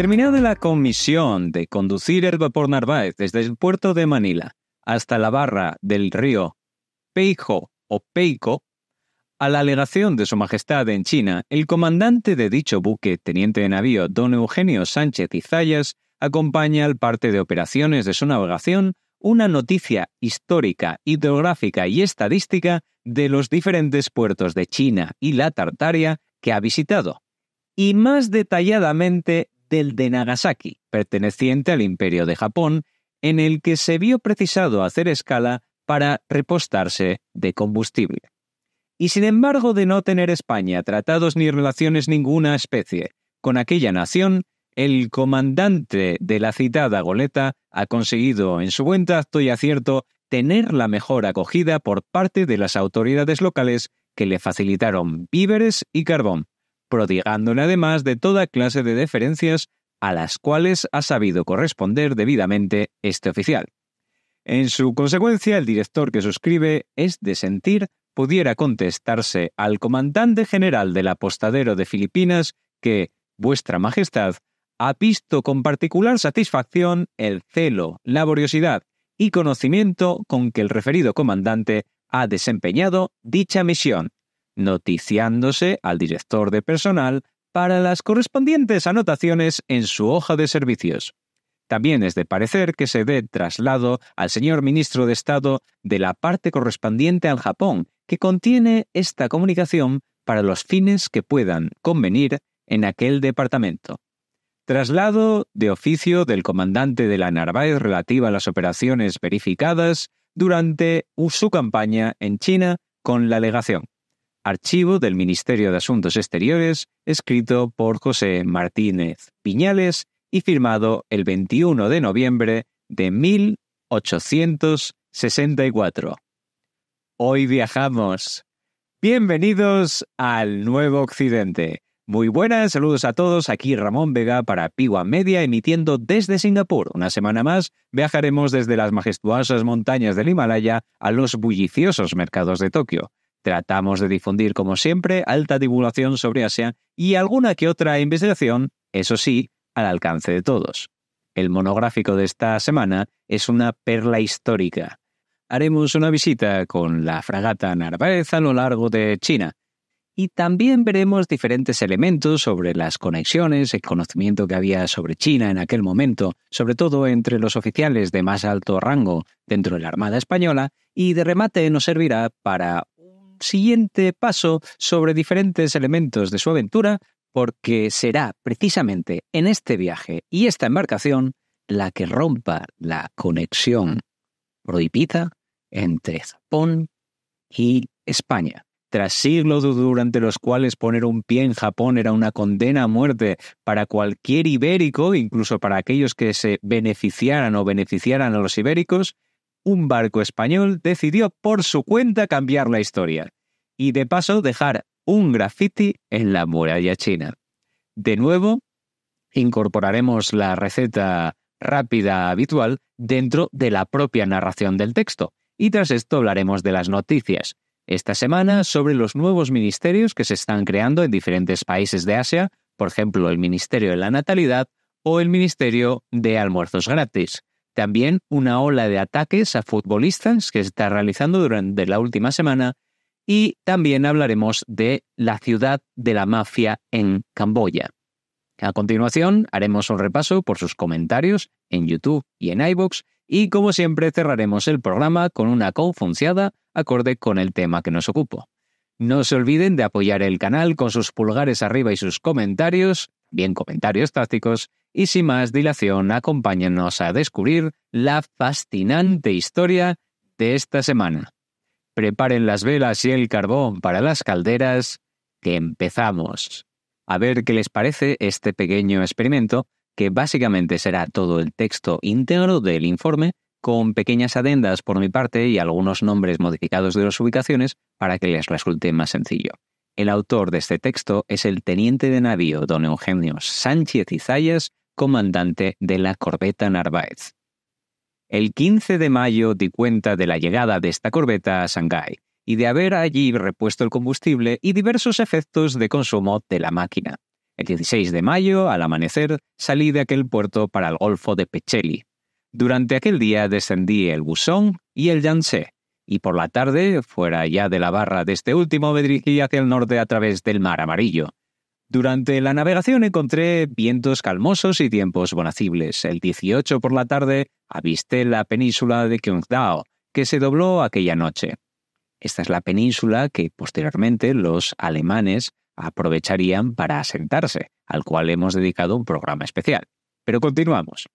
Terminada la comisión de conducir el vapor Narváez desde el puerto de Manila hasta la barra del río Peijo o Peico, a la alegación de Su Majestad en China, el comandante de dicho buque, teniente de navío don Eugenio Sánchez Izayas, acompaña al parte de operaciones de su navegación una noticia histórica, hidrográfica y estadística de los diferentes puertos de China y la Tartaria que ha visitado, y más detalladamente del de Nagasaki, perteneciente al Imperio de Japón, en el que se vio precisado hacer escala para repostarse de combustible. Y sin embargo, de no tener España tratados ni relaciones ninguna especie con aquella nación, el comandante de la citada goleta ha conseguido, en su buen tacto y acierto, tener la mejor acogida por parte de las autoridades locales que le facilitaron víveres y carbón, prodigándole además de toda clase de deferencias a las cuales ha sabido corresponder debidamente este oficial. En su consecuencia, el director que suscribe es de sentir pudiera contestarse al comandante general del apostadero de Filipinas que, Vuestra Majestad, ha visto con particular satisfacción el celo, laboriosidad y conocimiento con que el referido comandante ha desempeñado dicha misión, noticiándose al director de personal para las correspondientes anotaciones en su hoja de servicios. También es de parecer que se dé traslado al señor ministro de Estado de la parte correspondiente al Japón, que contiene esta comunicación para los fines que puedan convenir en aquel departamento. Traslado de oficio del comandante de la Narváez relativa a las operaciones verificadas durante su campaña en China con la legación. Archivo del Ministerio de Asuntos Exteriores, escrito por José Martínez Piñales y firmado el 21 de noviembre de 1864. Hoy viajamos. Bienvenidos al Nuevo Occidente. Muy buenas, saludos a todos. Aquí Ramón Vega para Piwa Media, emitiendo desde Singapur. Una semana más viajaremos desde las majestuosas montañas del Himalaya a los bulliciosos mercados de Tokio. Tratamos de difundir, como siempre, alta divulgación sobre Asia y alguna que otra investigación, eso sí, al alcance de todos. El monográfico de esta semana es una perla histórica. Haremos una visita con la fragata Narváez a lo largo de China y también veremos diferentes elementos sobre las conexiones, el conocimiento que había sobre China en aquel momento, sobre todo entre los oficiales de más alto rango dentro de la Armada Española, y de remate nos servirá para siguiente paso sobre diferentes elementos de su aventura, porque será precisamente en este viaje y esta embarcación la que rompa la conexión prohibida entre Japón y España. Tras siglos durante los cuales poner un pie en Japón era una condena a muerte para cualquier ibérico, incluso para aquellos que se beneficiaran o beneficiaran a los ibéricos, un barco español decidió por su cuenta cambiar la historia y de paso dejar un graffiti en la muralla china. De nuevo, incorporaremos la receta rápida habitual dentro de la propia narración del texto y tras esto hablaremos de las noticias. Esta semana sobre los nuevos ministerios que se están creando en diferentes países de Asia, por ejemplo el Ministerio de la Natalidad o el Ministerio de Almuerzos Gratis. También una ola de ataques a futbolistas que se está realizando durante la última semana y también hablaremos de la ciudad de la mafia en Camboya. A continuación, haremos un repaso por sus comentarios en YouTube y en iBox y como siempre cerraremos el programa con una confunciada acorde con el tema que nos ocupo. No se olviden de apoyar el canal con sus pulgares arriba y sus comentarios, bien comentarios tácticos, y sin más dilación acompáñenos a descubrir la fascinante historia de esta semana. Preparen las velas y el carbón para las calderas, que empezamos. A ver qué les parece este pequeño experimento, que básicamente será todo el texto íntegro del informe, con pequeñas adendas por mi parte y algunos nombres modificados de las ubicaciones para que les resulte más sencillo. El autor de este texto es el teniente de navío don Eugenio Sánchez Izayas, comandante de la corbeta Narváez. El 15 de mayo di cuenta de la llegada de esta corbeta a Shanghái y de haber allí repuesto el combustible y diversos efectos de consumo de la máquina. El 16 de mayo, al amanecer, salí de aquel puerto para el Golfo de Pecheli. Durante aquel día descendí el Busón y el Yangtze, y por la tarde, fuera ya de la barra de este último, me dirigí hacia el norte a través del Mar Amarillo, durante la navegación encontré vientos calmosos y tiempos bonacibles. El 18 por la tarde avisté la península de Kyungdao, que se dobló aquella noche. Esta es la península que posteriormente los alemanes aprovecharían para asentarse, al cual hemos dedicado un programa especial. Pero continuamos.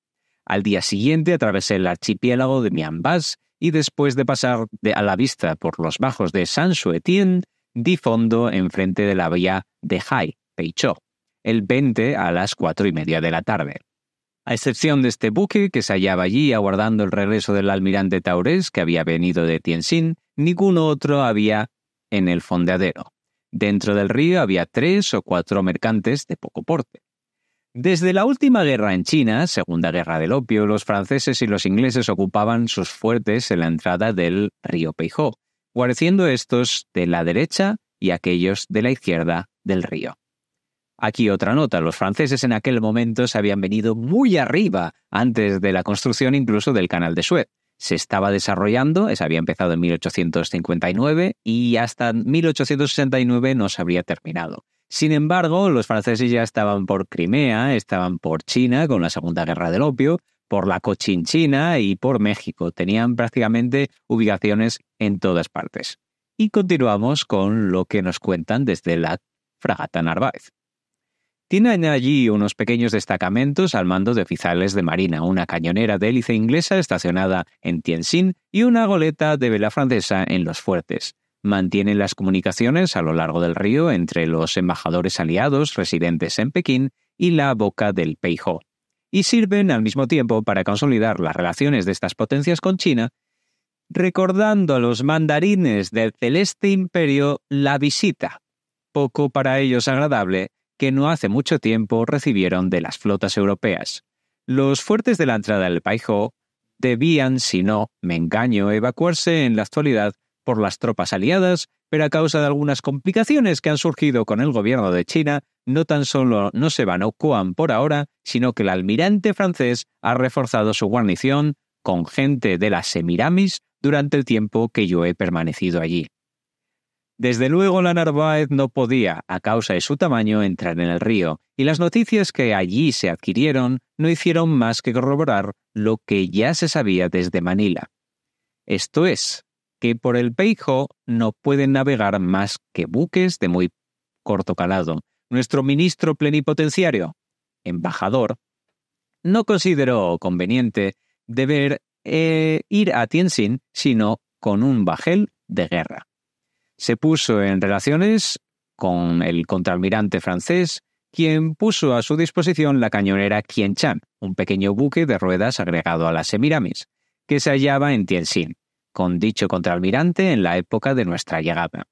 Al día siguiente atravesé el archipiélago de Mianbas y después de pasar de a la vista por los bajos de San Suetien, di fondo enfrente de la vía de Hai, Peichó, el 20 a las cuatro y media de la tarde. A excepción de este buque que se hallaba allí aguardando el regreso del almirante Taurés que había venido de Tientsin, ninguno otro había en el fondeadero. Dentro del río había tres o cuatro mercantes de poco porte. Desde la última guerra en China, Segunda Guerra del Opio, los franceses y los ingleses ocupaban sus fuertes en la entrada del río Peijó, guareciendo estos de la derecha y aquellos de la izquierda del río. Aquí otra nota, los franceses en aquel momento se habían venido muy arriba antes de la construcción incluso del canal de Suez. Se estaba desarrollando, se había empezado en 1859 y hasta 1869 no se habría terminado. Sin embargo, los franceses ya estaban por Crimea, estaban por China con la Segunda Guerra del Opio, por la Cochinchina y por México. Tenían prácticamente ubicaciones en todas partes. Y continuamos con lo que nos cuentan desde la fragata Narváez. Tienen allí unos pequeños destacamentos al mando de oficiales de marina, una cañonera de hélice inglesa estacionada en Tianjin y una goleta de vela francesa en los fuertes. Mantienen las comunicaciones a lo largo del río entre los embajadores aliados residentes en Pekín y la boca del Peiho, y sirven al mismo tiempo para consolidar las relaciones de estas potencias con China, recordando a los mandarines del celeste imperio la visita, poco para ellos agradable, que no hace mucho tiempo recibieron de las flotas europeas. Los fuertes de la entrada del Paijo debían, si no me engaño, evacuarse en la actualidad por las tropas aliadas, pero a causa de algunas complicaciones que han surgido con el gobierno de China, no tan solo no se van por ahora, sino que el almirante francés ha reforzado su guarnición con gente de las Semiramis durante el tiempo que yo he permanecido allí. Desde luego la Narváez no podía, a causa de su tamaño, entrar en el río, y las noticias que allí se adquirieron no hicieron más que corroborar lo que ya se sabía desde Manila. Esto es, que por el Peijo no pueden navegar más que buques de muy corto calado. Nuestro ministro plenipotenciario, embajador, no consideró conveniente deber eh, ir a Tientsin sino con un bajel de guerra se puso en relaciones con el contraalmirante francés, quien puso a su disposición la cañonera chan un pequeño buque de ruedas agregado a las Semiramis, que se hallaba en Tientsin, con dicho contraalmirante en la época de nuestra llegada.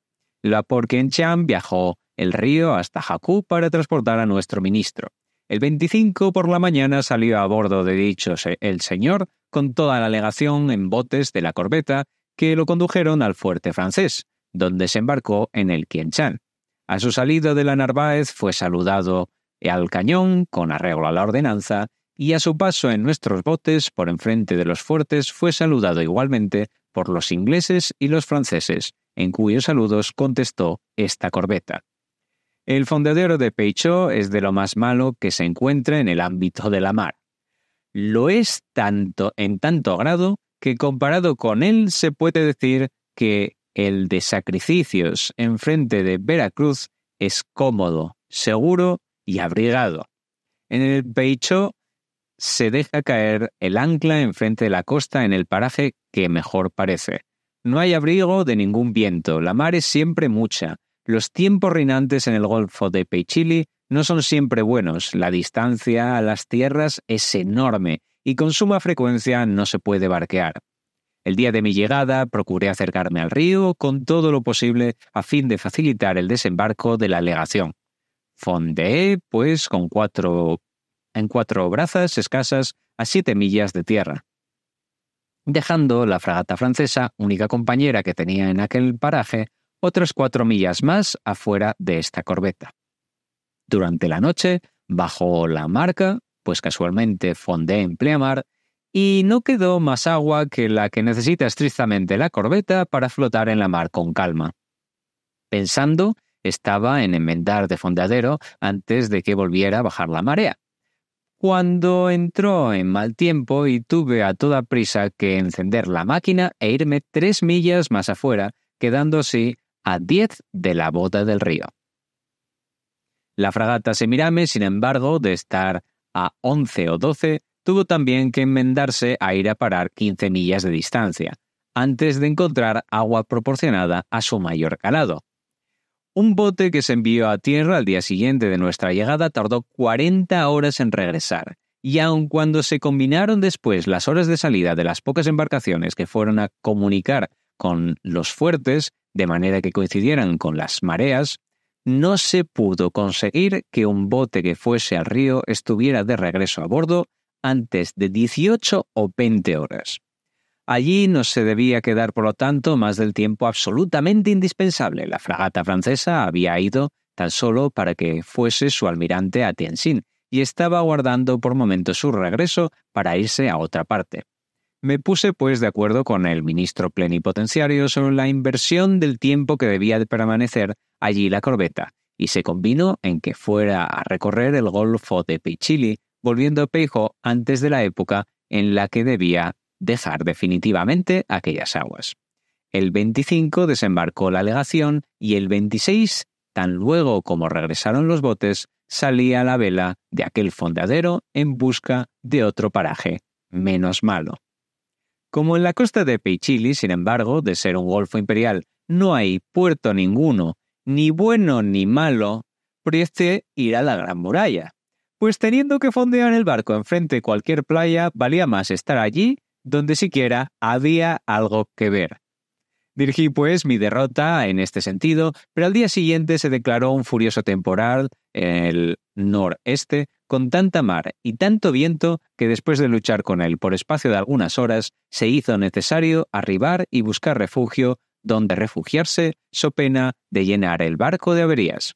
La por chan viajó el río hasta Jakú para transportar a nuestro ministro. El 25 por la mañana salió a bordo de dicho el señor con toda la legación en botes de la corbeta que lo condujeron al fuerte francés, donde se embarcó en el Quienchan. A su salida de la Narváez fue saludado al cañón con arreglo a la ordenanza y a su paso en nuestros botes por enfrente de los fuertes fue saludado igualmente por los ingleses y los franceses, en cuyos saludos contestó esta corbeta. El fondeadero de Peichó es de lo más malo que se encuentra en el ámbito de la mar. Lo es tanto en tanto grado que comparado con él se puede decir que el de sacrificios enfrente de Veracruz es cómodo, seguro y abrigado. En el Peichó se deja caer el ancla enfrente de la costa en el paraje que mejor parece. No hay abrigo de ningún viento, la mar es siempre mucha. Los tiempos reinantes en el golfo de Peichili no son siempre buenos, la distancia a las tierras es enorme y con suma frecuencia no se puede barquear. El día de mi llegada procuré acercarme al río con todo lo posible a fin de facilitar el desembarco de la legación. Fondeé, pues, con cuatro, en cuatro brazas escasas a siete millas de tierra, dejando la fragata francesa, única compañera que tenía en aquel paraje, otras cuatro millas más afuera de esta corbeta. Durante la noche, bajo la marca, pues casualmente Fondé en pleamar, y no quedó más agua que la que necesita estrictamente la corbeta para flotar en la mar con calma. Pensando, estaba en enmendar de fondadero antes de que volviera a bajar la marea. Cuando entró en mal tiempo y tuve a toda prisa que encender la máquina e irme tres millas más afuera, quedando así a diez de la bota del río. La fragata Semirame, sin embargo, de estar a once o doce, tuvo también que enmendarse a ir a parar 15 millas de distancia, antes de encontrar agua proporcionada a su mayor calado. Un bote que se envió a tierra al día siguiente de nuestra llegada tardó 40 horas en regresar, y aun cuando se combinaron después las horas de salida de las pocas embarcaciones que fueron a comunicar con los fuertes, de manera que coincidieran con las mareas, no se pudo conseguir que un bote que fuese al río estuviera de regreso a bordo antes de 18 o 20 horas. Allí no se debía quedar, por lo tanto, más del tiempo absolutamente indispensable. La fragata francesa había ido tan solo para que fuese su almirante a tientsin y estaba aguardando por momentos su regreso para irse a otra parte. Me puse pues de acuerdo con el ministro plenipotenciario sobre la inversión del tiempo que debía de permanecer allí la corbeta, y se convino en que fuera a recorrer el Golfo de Pichili volviendo a Peijo antes de la época en la que debía dejar definitivamente aquellas aguas. El 25 desembarcó la legación y el 26, tan luego como regresaron los botes, salía a la vela de aquel fondadero en busca de otro paraje menos malo. Como en la costa de Peichili, sin embargo, de ser un golfo imperial, no hay puerto ninguno, ni bueno ni malo, Prieste ir a la Gran Muralla, pues teniendo que fondear el barco enfrente de cualquier playa, valía más estar allí donde siquiera había algo que ver. Dirigí pues mi derrota en este sentido, pero al día siguiente se declaró un furioso temporal en el noreste con tanta mar y tanto viento que después de luchar con él por espacio de algunas horas se hizo necesario arribar y buscar refugio donde refugiarse so pena de llenar el barco de averías.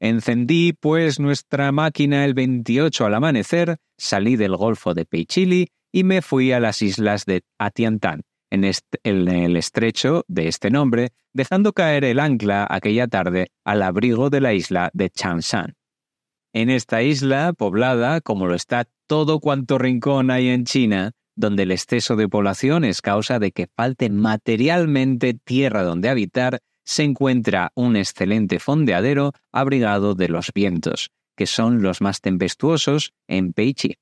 Encendí, pues, nuestra máquina el 28 al amanecer, salí del Golfo de Peichili y me fui a las islas de Atiantán, en, en el estrecho de este nombre, dejando caer el ancla aquella tarde al abrigo de la isla de Changshan. En esta isla, poblada como lo está todo cuanto rincón hay en China, donde el exceso de población es causa de que falte materialmente tierra donde habitar, se encuentra un excelente fondeadero abrigado de los vientos, que son los más tempestuosos en Peichi.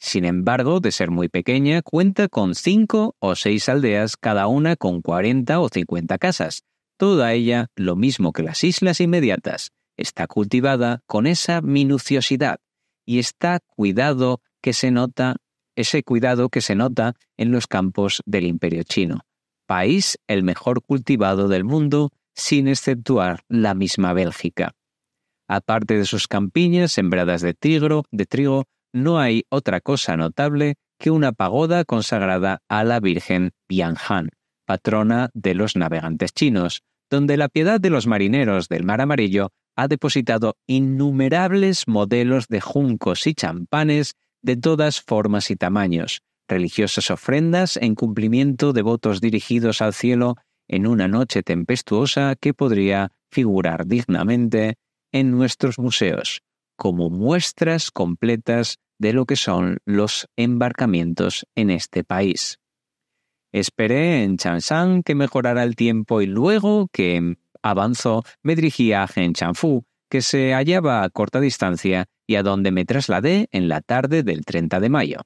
Sin embargo, de ser muy pequeña, cuenta con cinco o seis aldeas, cada una con 40 o 50 casas, toda ella lo mismo que las islas inmediatas. Está cultivada con esa minuciosidad y está cuidado que se nota ese cuidado que se nota en los campos del Imperio chino país el mejor cultivado del mundo, sin exceptuar la misma Bélgica. Aparte de sus campiñas sembradas de trigo, de trigo, no hay otra cosa notable que una pagoda consagrada a la Virgen Bianhan, patrona de los navegantes chinos, donde la piedad de los marineros del Mar Amarillo ha depositado innumerables modelos de juncos y champanes de todas formas y tamaños, religiosas ofrendas en cumplimiento de votos dirigidos al cielo en una noche tempestuosa que podría figurar dignamente en nuestros museos, como muestras completas de lo que son los embarcamientos en este país. Esperé en Changshan que mejorara el tiempo y luego que avanzó me dirigí a Henchanfu, que se hallaba a corta distancia y a donde me trasladé en la tarde del 30 de mayo.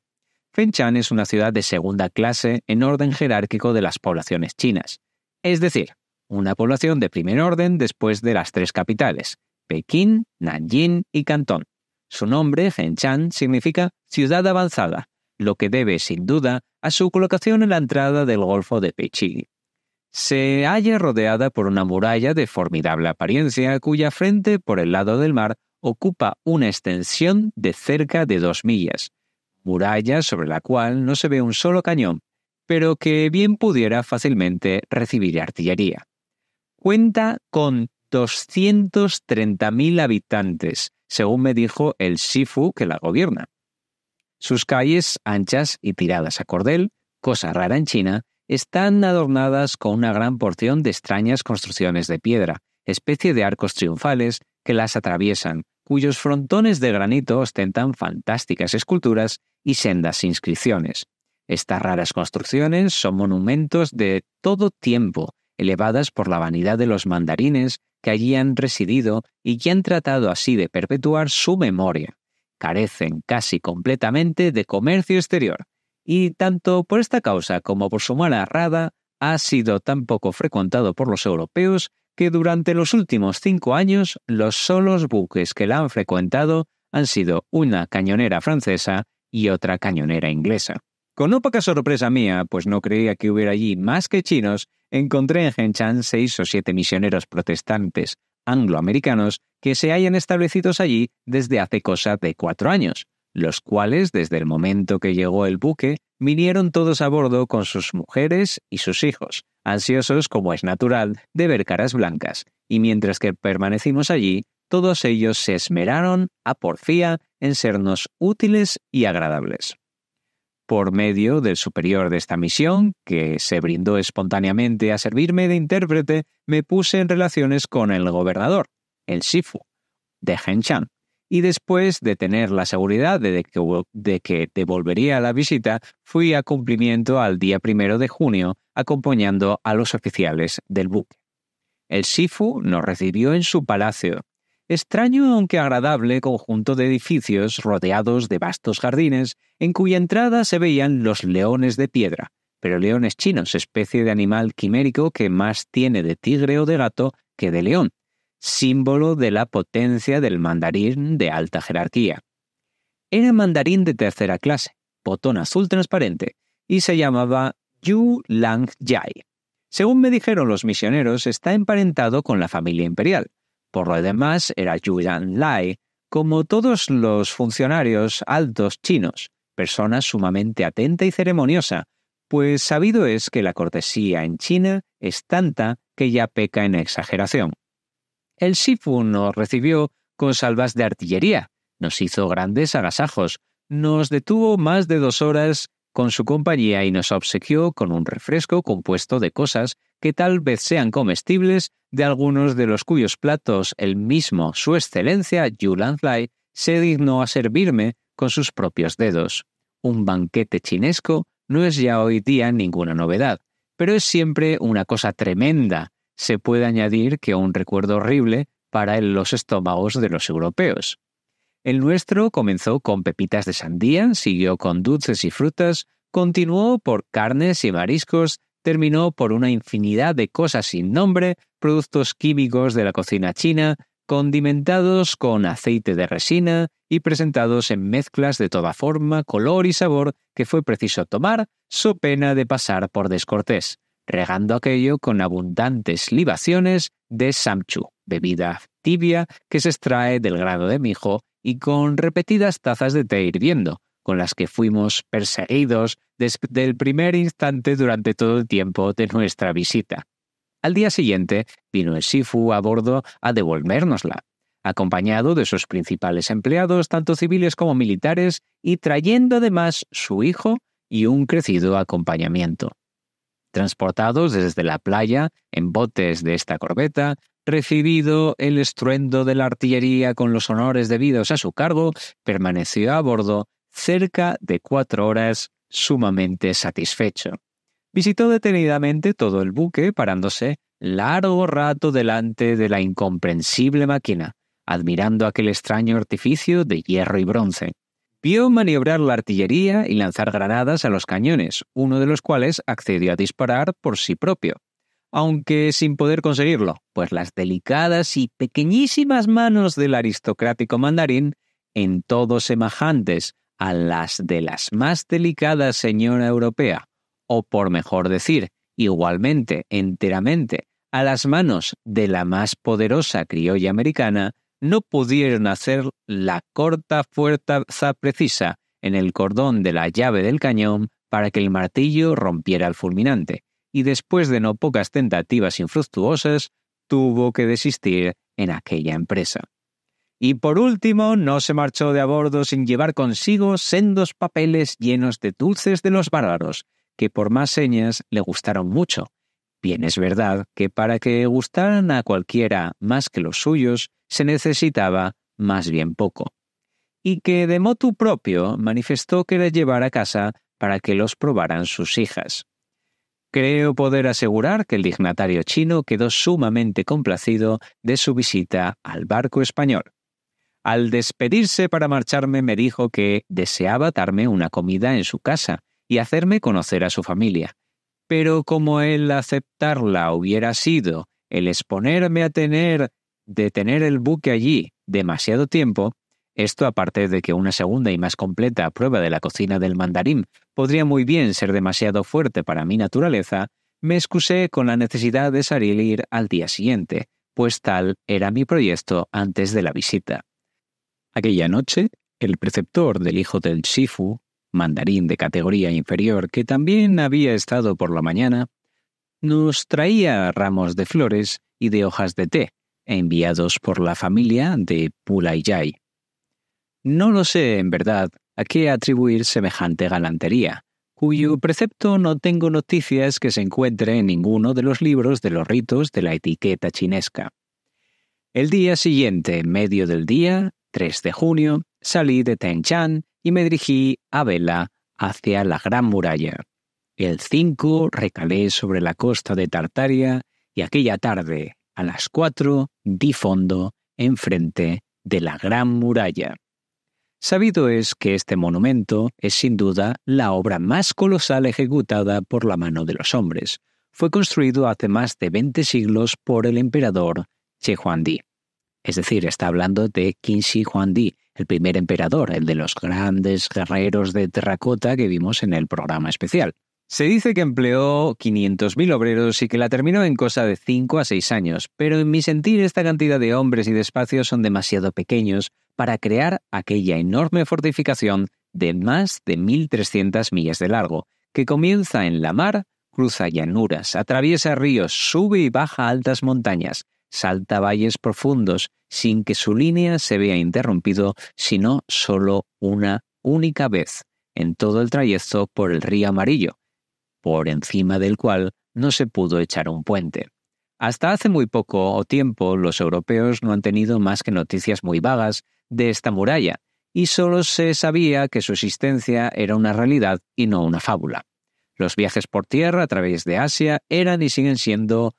Fenchan es una ciudad de segunda clase en orden jerárquico de las poblaciones chinas, es decir, una población de primer orden después de las tres capitales, Pekín, Nanjing y Cantón. Su nombre, Fenchan, significa ciudad avanzada, lo que debe sin duda a su colocación en la entrada del Golfo de pekín Se halla rodeada por una muralla de formidable apariencia cuya frente por el lado del mar ocupa una extensión de cerca de dos millas, muralla sobre la cual no se ve un solo cañón, pero que bien pudiera fácilmente recibir artillería. Cuenta con 230.000 habitantes, según me dijo el Sifu que la gobierna. Sus calles, anchas y tiradas a cordel, cosa rara en China, están adornadas con una gran porción de extrañas construcciones de piedra, especie de arcos triunfales que las atraviesan, cuyos frontones de granito ostentan fantásticas esculturas y sendas inscripciones. Estas raras construcciones son monumentos de todo tiempo, elevadas por la vanidad de los mandarines que allí han residido y que han tratado así de perpetuar su memoria. Carecen casi completamente de comercio exterior, y tanto por esta causa como por su mala rada ha sido tan poco frecuentado por los europeos que durante los últimos cinco años los solos buques que la han frecuentado han sido una cañonera francesa y otra cañonera inglesa. Con no poca sorpresa mía, pues no creía que hubiera allí más que chinos, encontré en ch'an seis o siete misioneros protestantes angloamericanos que se hayan establecidos allí desde hace cosa de cuatro años, los cuales desde el momento que llegó el buque vinieron todos a bordo con sus mujeres y sus hijos, ansiosos, como es natural, de ver caras blancas, y mientras que permanecimos allí, todos ellos se esmeraron a porfía en sernos útiles y agradables. Por medio del superior de esta misión, que se brindó espontáneamente a servirme de intérprete, me puse en relaciones con el gobernador, el Sifu, de Henchan, y después de tener la seguridad de que, de que devolvería la visita, fui a cumplimiento al día primero de junio acompañando a los oficiales del buque. El Sifu nos recibió en su palacio, extraño aunque agradable conjunto de edificios rodeados de vastos jardines, en cuya entrada se veían los leones de piedra, pero leones chinos, especie de animal quimérico que más tiene de tigre o de gato que de león, símbolo de la potencia del mandarín de alta jerarquía. Era mandarín de tercera clase, botón azul transparente, y se llamaba Yu Lang Yai. Según me dijeron los misioneros, está emparentado con la familia imperial. Por lo demás, era Yu Yang Lai, como todos los funcionarios altos chinos, persona sumamente atenta y ceremoniosa, pues sabido es que la cortesía en China es tanta que ya peca en exageración. El Shifu nos recibió con salvas de artillería, nos hizo grandes agasajos, nos detuvo más de dos horas con su compañía y nos obsequió con un refresco compuesto de cosas que tal vez sean comestibles, de algunos de los cuyos platos el mismo Su Excelencia Yulan Fly se dignó a servirme con sus propios dedos. Un banquete chinesco no es ya hoy día ninguna novedad, pero es siempre una cosa tremenda. Se puede añadir que un recuerdo horrible para los estómagos de los europeos. El nuestro comenzó con pepitas de sandía, siguió con dulces y frutas, continuó por carnes y mariscos, terminó por una infinidad de cosas sin nombre, productos químicos de la cocina china, condimentados con aceite de resina y presentados en mezclas de toda forma, color y sabor que fue preciso tomar, so pena de pasar por descortés, regando aquello con abundantes libaciones de samchu, bebida tibia que se extrae del grano de mijo y con repetidas tazas de té hirviendo, con las que fuimos perseguidos desde el primer instante durante todo el tiempo de nuestra visita. Al día siguiente vino el Sifu a bordo a devolvérnosla, acompañado de sus principales empleados, tanto civiles como militares, y trayendo además su hijo y un crecido acompañamiento. Transportados desde la playa en botes de esta corbeta, Recibido el estruendo de la artillería con los honores debidos a su cargo, permaneció a bordo cerca de cuatro horas sumamente satisfecho. Visitó detenidamente todo el buque, parándose largo rato delante de la incomprensible máquina, admirando aquel extraño artificio de hierro y bronce. Vio maniobrar la artillería y lanzar granadas a los cañones, uno de los cuales accedió a disparar por sí propio aunque sin poder conseguirlo, pues las delicadas y pequeñísimas manos del aristocrático mandarín, en todo semejantes a las de las más delicadas señora europea, o por mejor decir, igualmente, enteramente, a las manos de la más poderosa criolla americana, no pudieron hacer la corta fuerza precisa en el cordón de la llave del cañón para que el martillo rompiera el fulminante, y después de no pocas tentativas infructuosas, tuvo que desistir en aquella empresa. Y por último, no se marchó de a bordo sin llevar consigo sendos papeles llenos de dulces de los bárbaros, que por más señas le gustaron mucho. Bien es verdad que para que gustaran a cualquiera más que los suyos, se necesitaba más bien poco. Y que de motu propio manifestó que le llevara a casa para que los probaran sus hijas. Creo poder asegurar que el dignatario chino quedó sumamente complacido de su visita al barco español. Al despedirse para marcharme me dijo que deseaba darme una comida en su casa y hacerme conocer a su familia. Pero como el aceptarla hubiera sido el exponerme a tener de tener el buque allí demasiado tiempo, esto aparte de que una segunda y más completa prueba de la cocina del mandarín podría muy bien ser demasiado fuerte para mi naturaleza, me excusé con la necesidad de salir e al día siguiente, pues tal era mi proyecto antes de la visita. Aquella noche, el preceptor del hijo del Shifu, mandarín de categoría inferior que también había estado por la mañana, nos traía ramos de flores y de hojas de té, enviados por la familia de Pulayay no lo sé, en verdad, a qué atribuir semejante galantería, cuyo precepto no tengo noticias que se encuentre en ninguno de los libros de los ritos de la etiqueta chinesca. El día siguiente, medio del día, 3 de junio, salí de Tenchan y me dirigí a vela hacia la Gran Muralla. El 5 recalé sobre la costa de Tartaria y aquella tarde, a las 4, di fondo enfrente de la Gran Muralla. Sabido es que este monumento es sin duda la obra más colosal ejecutada por la mano de los hombres. Fue construido hace más de 20 siglos por el emperador Che Huangdi. Es decir, está hablando de Qin Huangdi, el primer emperador, el de los grandes guerreros de terracota que vimos en el programa especial. Se dice que empleó 500.000 obreros y que la terminó en cosa de 5 a 6 años, pero en mi sentir esta cantidad de hombres y de espacios son demasiado pequeños para crear aquella enorme fortificación de más de 1.300 millas de largo, que comienza en la mar, cruza llanuras, atraviesa ríos, sube y baja altas montañas, salta valles profundos, sin que su línea se vea interrumpido, sino solo una única vez, en todo el trayecto por el río amarillo, por encima del cual no se pudo echar un puente. Hasta hace muy poco o tiempo los europeos no han tenido más que noticias muy vagas de esta muralla, y solo se sabía que su existencia era una realidad y no una fábula. Los viajes por tierra a través de Asia eran y siguen siendo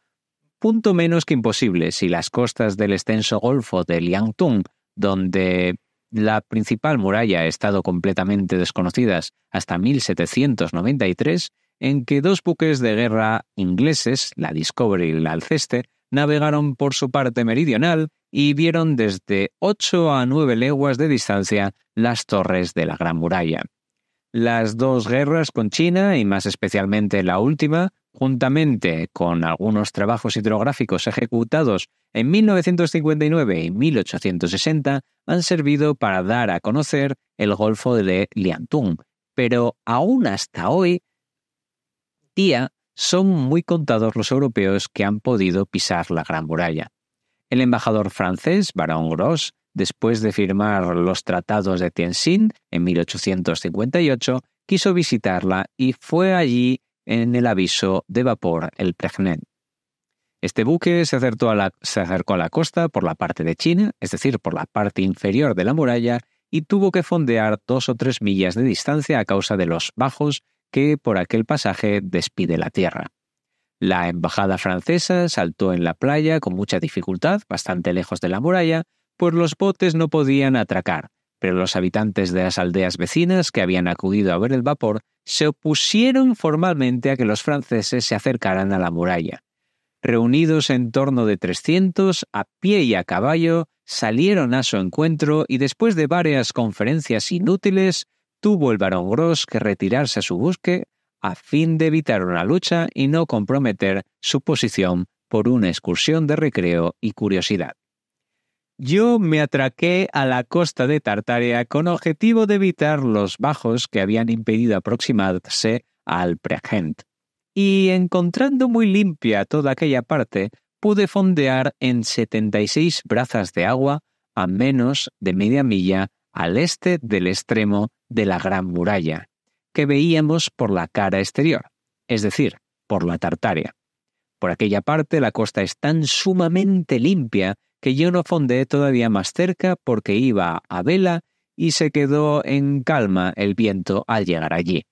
punto menos que imposibles y las costas del extenso golfo de Liangtung, donde la principal muralla ha estado completamente desconocidas hasta 1793, en que dos buques de guerra ingleses, la Discovery y la Alceste, navegaron por su parte meridional y vieron desde 8 a 9 leguas de distancia las torres de la Gran Muralla. Las dos guerras con China, y más especialmente la última, juntamente con algunos trabajos hidrográficos ejecutados en 1959 y 1860, han servido para dar a conocer el Golfo de Liantung, pero aún hasta hoy día son muy contados los europeos que han podido pisar la Gran Muralla. El embajador francés, Baron Gros, después de firmar los tratados de Tianjin en 1858, quiso visitarla y fue allí en el aviso de vapor el Pregnen. Este buque se acercó a la costa por la parte de China, es decir, por la parte inferior de la muralla, y tuvo que fondear dos o tres millas de distancia a causa de los bajos que por aquel pasaje despide la tierra. La embajada francesa saltó en la playa con mucha dificultad, bastante lejos de la muralla, pues los botes no podían atracar, pero los habitantes de las aldeas vecinas que habían acudido a ver el vapor se opusieron formalmente a que los franceses se acercaran a la muralla. Reunidos en torno de trescientos, a pie y a caballo, salieron a su encuentro y después de varias conferencias inútiles, tuvo el barón Gros que retirarse a su busque, a fin de evitar una lucha y no comprometer su posición por una excursión de recreo y curiosidad. Yo me atraqué a la costa de Tartaria con objetivo de evitar los bajos que habían impedido aproximarse al pregent, y encontrando muy limpia toda aquella parte, pude fondear en y seis brazas de agua a menos de media milla al este del extremo de la Gran Muralla, que veíamos por la cara exterior, es decir, por la Tartaria. Por aquella parte la costa es tan sumamente limpia que yo no fondé todavía más cerca porque iba a vela y se quedó en calma el viento al llegar allí.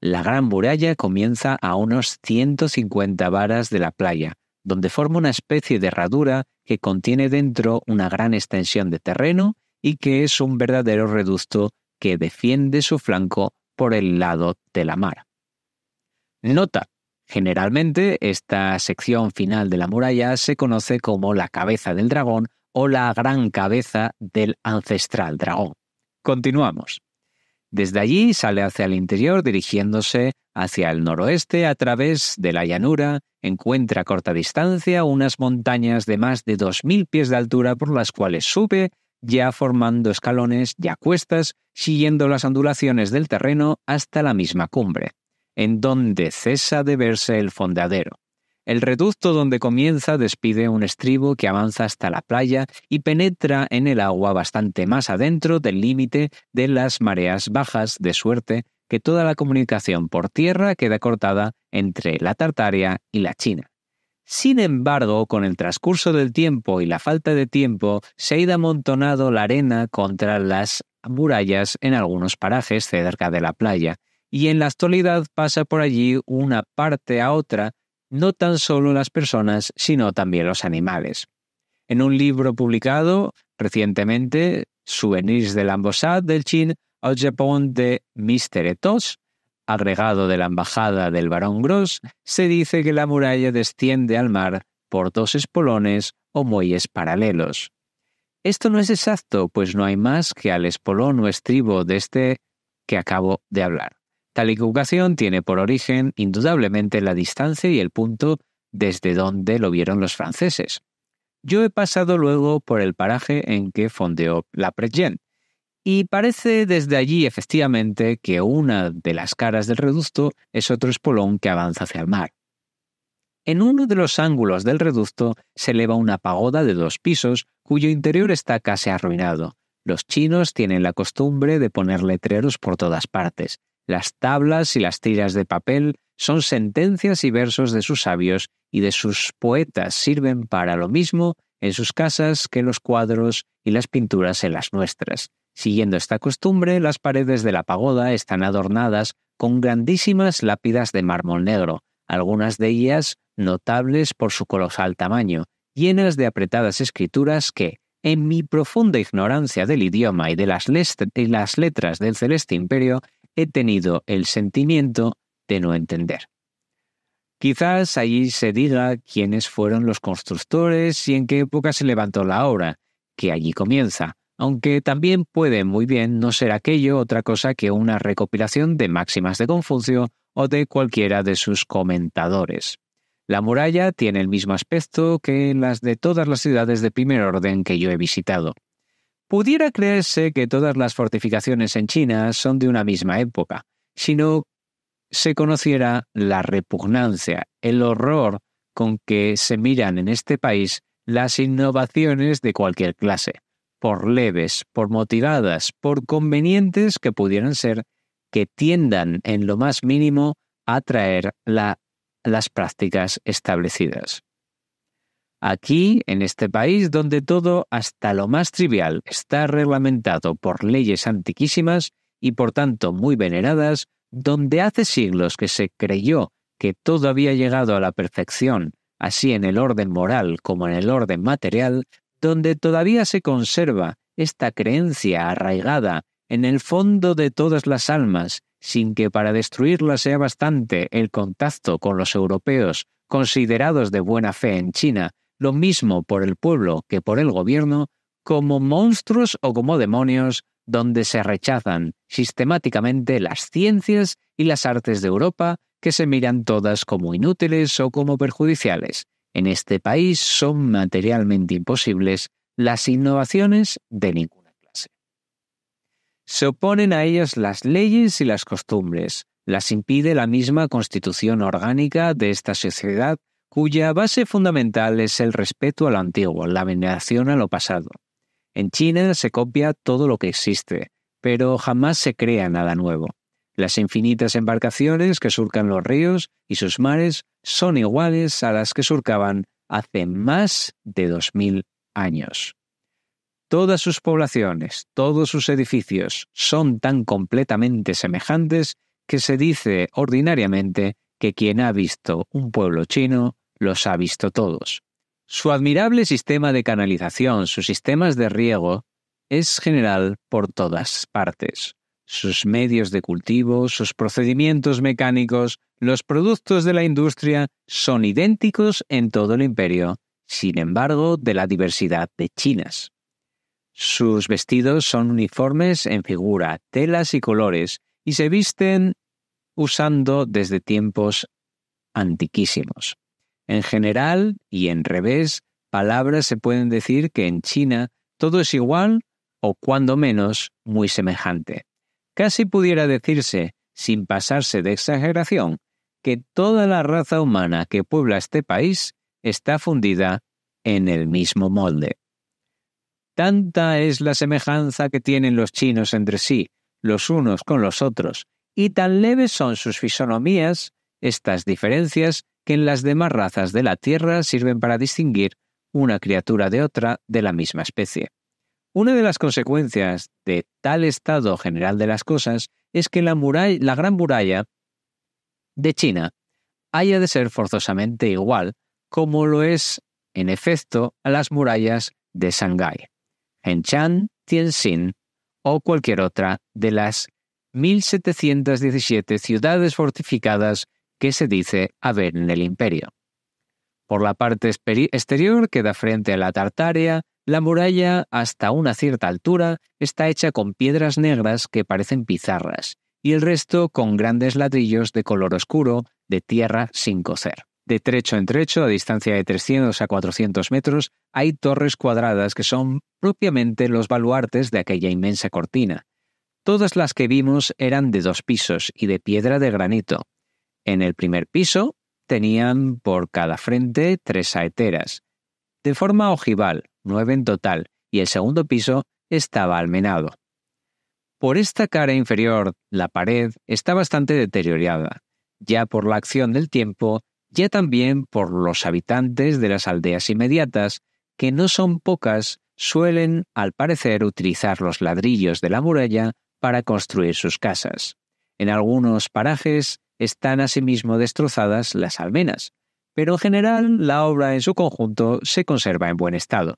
La gran muralla comienza a unos 150 varas de la playa, donde forma una especie de herradura que contiene dentro una gran extensión de terreno y que es un verdadero reducto que defiende su flanco por el lado de la mar. Nota, generalmente esta sección final de la muralla se conoce como la cabeza del dragón o la gran cabeza del ancestral dragón. Continuamos. Desde allí sale hacia el interior dirigiéndose hacia el noroeste a través de la llanura, encuentra a corta distancia unas montañas de más de 2.000 pies de altura por las cuales sube ya formando escalones, ya cuestas, siguiendo las ondulaciones del terreno hasta la misma cumbre, en donde cesa de verse el fondeadero. El reducto donde comienza despide un estribo que avanza hasta la playa y penetra en el agua bastante más adentro del límite de las mareas bajas, de suerte que toda la comunicación por tierra queda cortada entre la Tartaria y la China. Sin embargo, con el transcurso del tiempo y la falta de tiempo, se ha ido amontonado la arena contra las murallas en algunos parajes cerca de la playa, y en la actualidad pasa por allí una parte a otra, no tan solo las personas, sino también los animales. En un libro publicado recientemente, Souvenirs de l'ambassade del Chin au Japón de Mr. Etos, agregado de la embajada del barón Gros, se dice que la muralla desciende al mar por dos espolones o muelles paralelos. Esto no es exacto, pues no hay más que al espolón o estribo de este que acabo de hablar. Tal equivocación tiene por origen indudablemente la distancia y el punto desde donde lo vieron los franceses. Yo he pasado luego por el paraje en que fondeó la Preyente, y parece desde allí, efectivamente, que una de las caras del reducto es otro espolón que avanza hacia el mar. En uno de los ángulos del reducto se eleva una pagoda de dos pisos cuyo interior está casi arruinado. Los chinos tienen la costumbre de poner letreros por todas partes. Las tablas y las tiras de papel son sentencias y versos de sus sabios y de sus poetas sirven para lo mismo en sus casas que los cuadros y las pinturas en las nuestras. Siguiendo esta costumbre, las paredes de la pagoda están adornadas con grandísimas lápidas de mármol negro, algunas de ellas notables por su colosal tamaño, llenas de apretadas escrituras que, en mi profunda ignorancia del idioma y de las, letras del celeste imperio, he tenido el sentimiento de no entender. Quizás allí se diga quiénes fueron los constructores y en qué época se levantó la obra, que allí comienza, aunque también puede muy bien no ser aquello otra cosa que una recopilación de máximas de Confucio o de cualquiera de sus comentadores. La muralla tiene el mismo aspecto que las de todas las ciudades de primer orden que yo he visitado. Pudiera creerse que todas las fortificaciones en China son de una misma época, si no se conociera la repugnancia, el horror con que se miran en este país las innovaciones de cualquier clase por leves, por motivadas, por convenientes que pudieran ser, que tiendan en lo más mínimo a traer las prácticas establecidas. Aquí, en este país donde todo, hasta lo más trivial, está reglamentado por leyes antiquísimas y por tanto muy veneradas, donde hace siglos que se creyó que todo había llegado a la perfección, así en el orden moral como en el orden material, donde todavía se conserva esta creencia arraigada en el fondo de todas las almas, sin que para destruirla sea bastante el contacto con los europeos considerados de buena fe en China, lo mismo por el pueblo que por el gobierno, como monstruos o como demonios, donde se rechazan sistemáticamente las ciencias y las artes de Europa que se miran todas como inútiles o como perjudiciales, en este país son materialmente imposibles las innovaciones de ninguna clase. Se oponen a ellas las leyes y las costumbres, las impide la misma constitución orgánica de esta sociedad cuya base fundamental es el respeto a lo antiguo, la veneración a lo pasado. En China se copia todo lo que existe, pero jamás se crea nada nuevo. Las infinitas embarcaciones que surcan los ríos y sus mares son iguales a las que surcaban hace más de dos mil años. Todas sus poblaciones, todos sus edificios son tan completamente semejantes que se dice ordinariamente que quien ha visto un pueblo chino los ha visto todos. Su admirable sistema de canalización, sus sistemas de riego, es general por todas partes sus medios de cultivo, sus procedimientos mecánicos, los productos de la industria son idénticos en todo el imperio, sin embargo, de la diversidad de Chinas. Sus vestidos son uniformes en figura, telas y colores, y se visten usando desde tiempos antiquísimos. En general y en revés, palabras se pueden decir que en China todo es igual o cuando menos muy semejante. Casi pudiera decirse, sin pasarse de exageración, que toda la raza humana que puebla este país está fundida en el mismo molde. Tanta es la semejanza que tienen los chinos entre sí, los unos con los otros, y tan leves son sus fisonomías, estas diferencias, que en las demás razas de la Tierra sirven para distinguir una criatura de otra de la misma especie. Una de las consecuencias de tal estado general de las cosas es que la, gran muralla de China haya de ser forzosamente igual como lo es, en efecto, a las murallas de Shanghái, Henchan, Tianjin o cualquier otra de las 1717 ciudades fortificadas que se dice haber en el imperio. Por la parte exterior queda frente a la Tartaria, la muralla, hasta una cierta altura, está hecha con piedras negras que parecen pizarras, y el resto con grandes ladrillos de color oscuro, de tierra sin cocer. De trecho en trecho, a distancia de 300 a 400 metros, hay torres cuadradas que son propiamente los baluartes de aquella inmensa cortina. Todas las que vimos eran de dos pisos y de piedra de granito. En el primer piso tenían por cada frente tres saeteras, de forma ojival, nueve en total, y el segundo piso estaba almenado. Por esta cara inferior, la pared está bastante deteriorada, ya por la acción del tiempo, ya también por los habitantes de las aldeas inmediatas, que no son pocas, suelen, al parecer, utilizar los ladrillos de la muralla para construir sus casas. En algunos parajes están asimismo destrozadas las almenas, pero en general la obra en su conjunto se conserva en buen estado.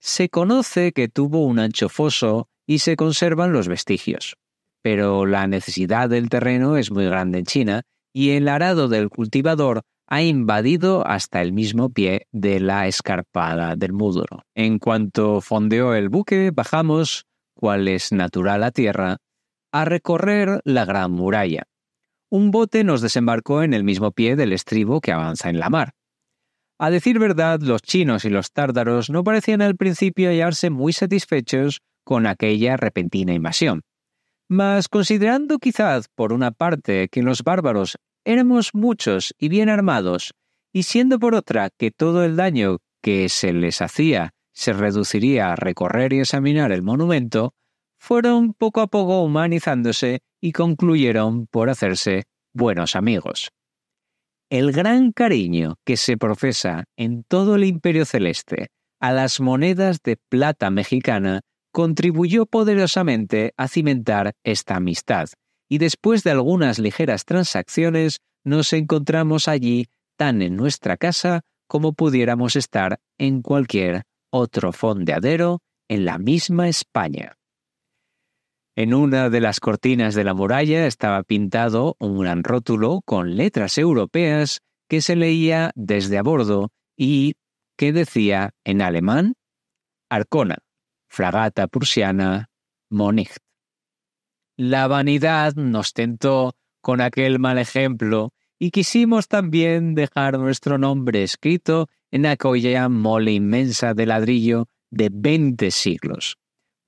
Se conoce que tuvo un ancho foso y se conservan los vestigios. Pero la necesidad del terreno es muy grande en China y el arado del cultivador ha invadido hasta el mismo pie de la escarpada del mudro. En cuanto fondeó el buque, bajamos, cual es natural a tierra, a recorrer la gran muralla. Un bote nos desembarcó en el mismo pie del estribo que avanza en la mar. A decir verdad, los chinos y los tártaros no parecían al principio hallarse muy satisfechos con aquella repentina invasión. Mas considerando quizás, por una parte, que los bárbaros éramos muchos y bien armados, y siendo por otra que todo el daño que se les hacía se reduciría a recorrer y examinar el monumento, fueron poco a poco humanizándose y concluyeron por hacerse buenos amigos el gran cariño que se profesa en todo el imperio celeste a las monedas de plata mexicana contribuyó poderosamente a cimentar esta amistad, y después de algunas ligeras transacciones nos encontramos allí tan en nuestra casa como pudiéramos estar en cualquier otro fondeadero en la misma España. En una de las cortinas de la muralla estaba pintado un gran rótulo con letras europeas que se leía desde a bordo y que decía en alemán Arcona, fragata prusiana, Monicht. La vanidad nos tentó con aquel mal ejemplo y quisimos también dejar nuestro nombre escrito en aquella mole inmensa de ladrillo de veinte siglos.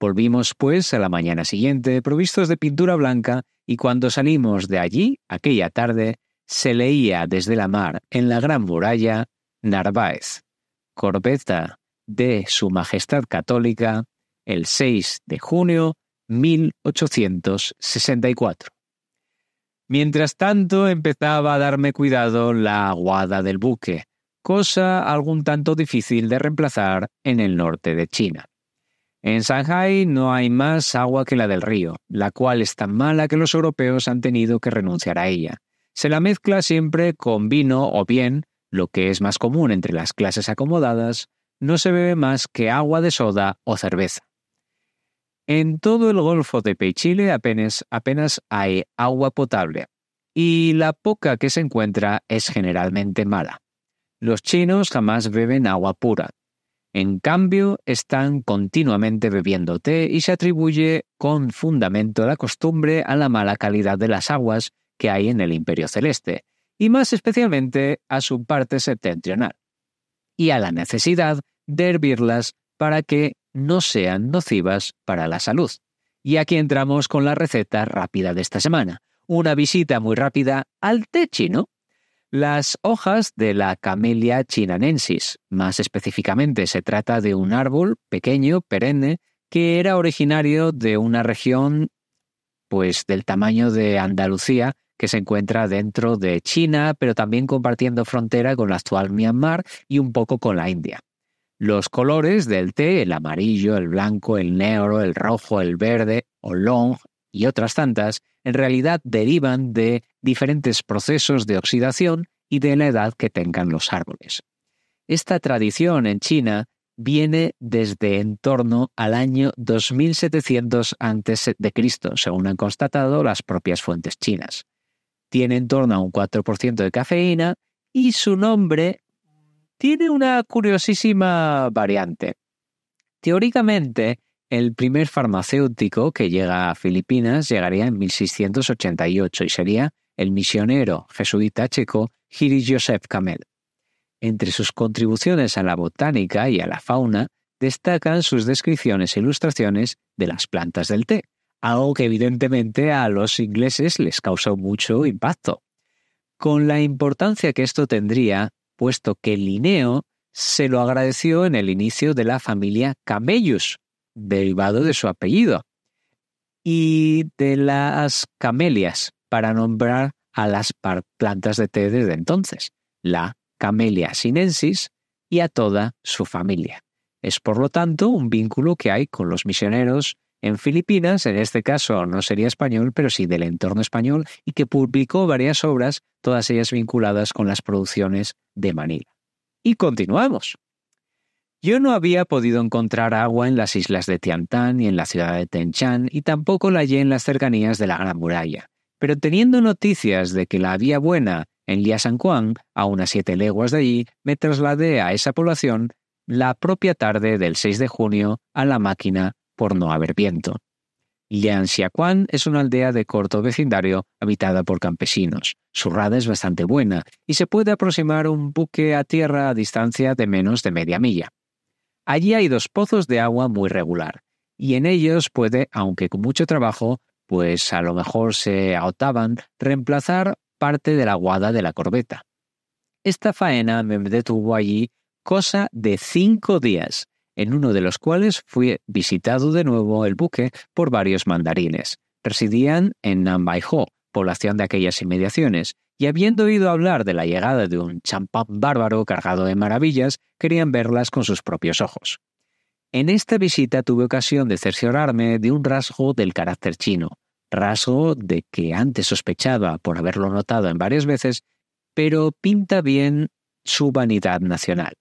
Volvimos, pues, a la mañana siguiente, provistos de pintura blanca, y cuando salimos de allí, aquella tarde, se leía desde la mar, en la gran muralla, Narváez, corbeta de Su Majestad Católica, el 6 de junio 1864. Mientras tanto empezaba a darme cuidado la aguada del buque, cosa algún tanto difícil de reemplazar en el norte de China. En Shanghai no hay más agua que la del río, la cual es tan mala que los europeos han tenido que renunciar a ella. Se la mezcla siempre con vino o bien, lo que es más común entre las clases acomodadas, no se bebe más que agua de soda o cerveza. En todo el Golfo de Peichile apenas, apenas hay agua potable, y la poca que se encuentra es generalmente mala. Los chinos jamás beben agua pura, en cambio, están continuamente bebiendo té y se atribuye con fundamento la costumbre a la mala calidad de las aguas que hay en el Imperio Celeste, y más especialmente a su parte septentrional, y a la necesidad de hervirlas para que no sean nocivas para la salud. Y aquí entramos con la receta rápida de esta semana, una visita muy rápida al té chino las hojas de la Camellia chinanensis. Más específicamente, se trata de un árbol pequeño, perenne, que era originario de una región pues del tamaño de Andalucía, que se encuentra dentro de China, pero también compartiendo frontera con la actual Myanmar y un poco con la India. Los colores del té, el amarillo, el blanco, el negro, el rojo, el verde o long, y otras tantas en realidad derivan de diferentes procesos de oxidación y de la edad que tengan los árboles. Esta tradición en China viene desde en torno al año 2700 a.C., según han constatado las propias fuentes chinas. Tiene en torno a un 4% de cafeína y su nombre tiene una curiosísima variante. Teóricamente, el primer farmacéutico que llega a Filipinas llegaría en 1688 y sería el misionero jesuita checo Giri Joseph Kamel. Entre sus contribuciones a la botánica y a la fauna destacan sus descripciones e ilustraciones de las plantas del té, algo que evidentemente a los ingleses les causó mucho impacto. Con la importancia que esto tendría, puesto que Linneo se lo agradeció en el inicio de la familia Camellus, derivado de su apellido, y de las camelias, para nombrar a las plantas de té desde entonces, la camelia sinensis y a toda su familia. Es por lo tanto un vínculo que hay con los misioneros en Filipinas, en este caso no sería español, pero sí del entorno español, y que publicó varias obras, todas ellas vinculadas con las producciones de Manila. Y continuamos. Yo no había podido encontrar agua en las islas de Tiantán y en la ciudad de Tenchan y tampoco la hallé en las cercanías de la Gran Muralla, pero teniendo noticias de que la había buena en juan a unas siete leguas de allí, me trasladé a esa población la propia tarde del 6 de junio a la máquina por no haber viento. Xiaquan es una aldea de corto vecindario habitada por campesinos. Su rada es bastante buena y se puede aproximar un buque a tierra a distancia de menos de media milla. Allí hay dos pozos de agua muy regular y en ellos puede, aunque con mucho trabajo, pues a lo mejor se aotaban, reemplazar parte de la guada de la corbeta. Esta faena me detuvo allí cosa de cinco días, en uno de los cuales fui visitado de nuevo el buque por varios mandarines. Residían en Nambaiho, población de aquellas inmediaciones, y habiendo oído hablar de la llegada de un champán bárbaro cargado de maravillas, querían verlas con sus propios ojos. En esta visita tuve ocasión de cerciorarme de un rasgo del carácter chino, rasgo de que antes sospechaba por haberlo notado en varias veces, pero pinta bien su vanidad nacional.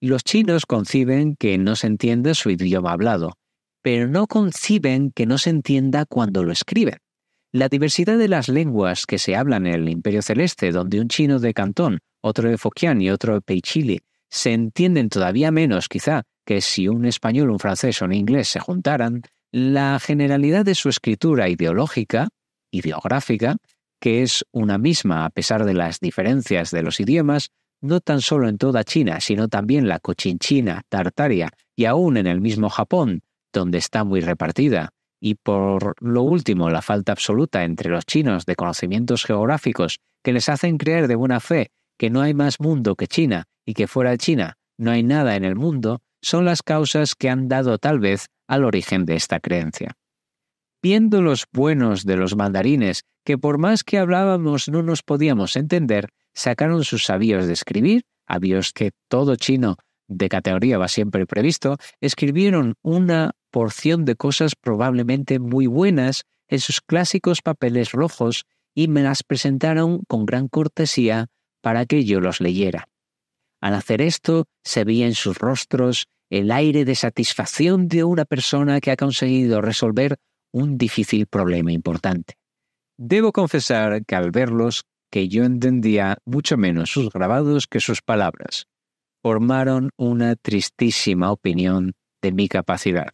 Los chinos conciben que no se entiende su idioma hablado, pero no conciben que no se entienda cuando lo escriben. La diversidad de las lenguas que se hablan en el Imperio Celeste, donde un chino de Cantón, otro de Fokian y otro de Peichili se entienden todavía menos quizá que si un español, un francés o un inglés se juntaran, la generalidad de su escritura ideológica, ideográfica, que es una misma a pesar de las diferencias de los idiomas, no tan solo en toda China, sino también la Cochinchina, Tartaria y aún en el mismo Japón, donde está muy repartida, y por lo último, la falta absoluta entre los chinos de conocimientos geográficos que les hacen creer de buena fe que no hay más mundo que China y que fuera de China no hay nada en el mundo, son las causas que han dado tal vez al origen de esta creencia. Viendo los buenos de los mandarines, que por más que hablábamos no nos podíamos entender, sacaron sus avíos de escribir, avíos que todo chino de categoría va siempre previsto, escribieron una porción de cosas probablemente muy buenas en sus clásicos papeles rojos y me las presentaron con gran cortesía para que yo los leyera. Al hacer esto, se veía en sus rostros el aire de satisfacción de una persona que ha conseguido resolver un difícil problema importante. Debo confesar que al verlos, que yo entendía mucho menos sus grabados que sus palabras, formaron una tristísima opinión de mi capacidad.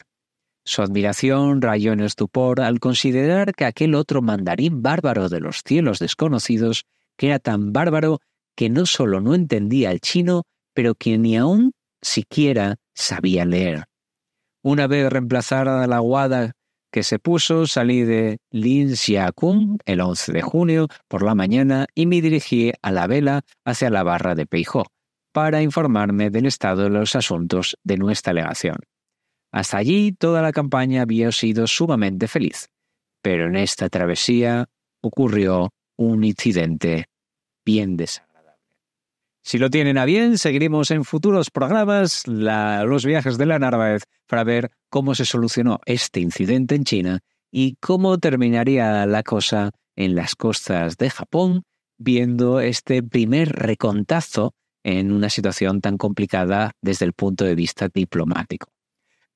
Su admiración rayó en estupor al considerar que aquel otro mandarín bárbaro de los cielos desconocidos, que era tan bárbaro que no solo no entendía el chino, pero que ni aún siquiera sabía leer. Una vez reemplazada la guada que se puso, salí de Lin Xiaqung el 11 de junio por la mañana y me dirigí a la vela hacia la barra de Peijó para informarme del estado de los asuntos de nuestra legación. Hasta allí toda la campaña había sido sumamente feliz, pero en esta travesía ocurrió un incidente bien desagradable. Si lo tienen a bien, seguiremos en futuros programas los viajes de la Narváez para ver cómo se solucionó este incidente en China y cómo terminaría la cosa en las costas de Japón viendo este primer recontazo en una situación tan complicada desde el punto de vista diplomático.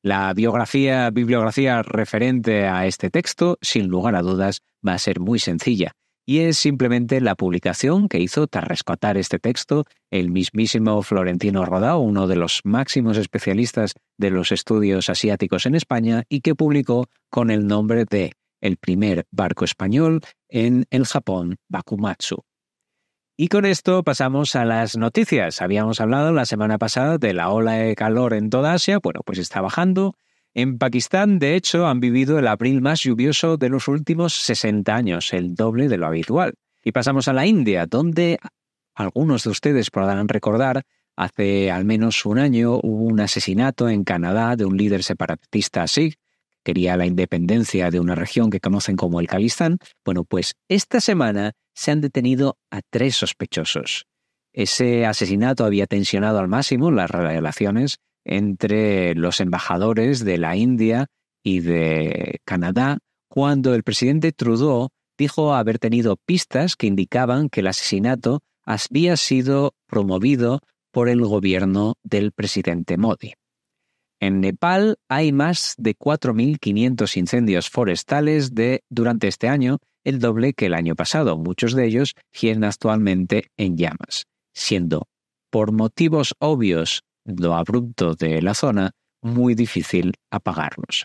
La biografía, bibliografía referente a este texto, sin lugar a dudas, va a ser muy sencilla, y es simplemente la publicación que hizo tras rescatar este texto el mismísimo Florentino Rodao, uno de los máximos especialistas de los estudios asiáticos en España, y que publicó con el nombre de El primer barco español en el Japón, Bakumatsu. Y con esto pasamos a las noticias. Habíamos hablado la semana pasada de la ola de calor en toda Asia. Bueno, pues está bajando. En Pakistán, de hecho, han vivido el abril más lluvioso de los últimos 60 años, el doble de lo habitual. Y pasamos a la India, donde algunos de ustedes podrán recordar, hace al menos un año hubo un asesinato en Canadá de un líder separatista Sikh quería la independencia de una región que conocen como el Kalistán, bueno, pues esta semana se han detenido a tres sospechosos. Ese asesinato había tensionado al máximo las relaciones entre los embajadores de la India y de Canadá cuando el presidente Trudeau dijo haber tenido pistas que indicaban que el asesinato había sido promovido por el gobierno del presidente Modi. En Nepal hay más de 4.500 incendios forestales de, durante este año, el doble que el año pasado. Muchos de ellos tienen actualmente en llamas, siendo, por motivos obvios, lo abrupto de la zona, muy difícil apagarlos.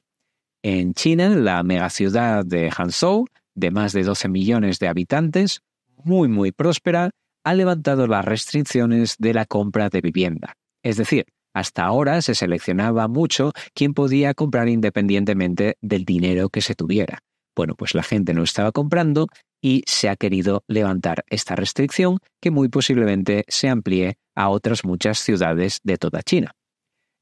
En China, la megaciudad de Hangzhou, de más de 12 millones de habitantes, muy muy próspera, ha levantado las restricciones de la compra de vivienda. Es decir, hasta ahora se seleccionaba mucho quién podía comprar independientemente del dinero que se tuviera. Bueno, pues la gente no estaba comprando y se ha querido levantar esta restricción que muy posiblemente se amplíe a otras muchas ciudades de toda China.